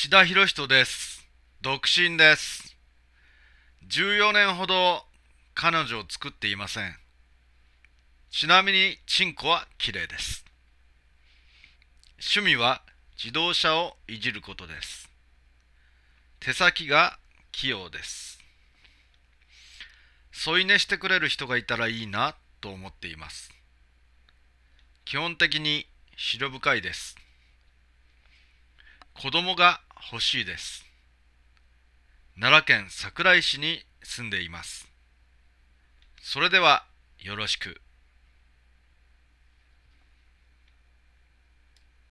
千田博人です。独身です。14年ほど彼女を作っていません。ちなみにチンコは綺麗です。趣味は自動車をいじることです。手先が器用です。添い寝してくれる人がいたらいいなと思っています。基本的に白深いです。子供が欲しいです奈良県桜井市に住んでいますそれではよろしく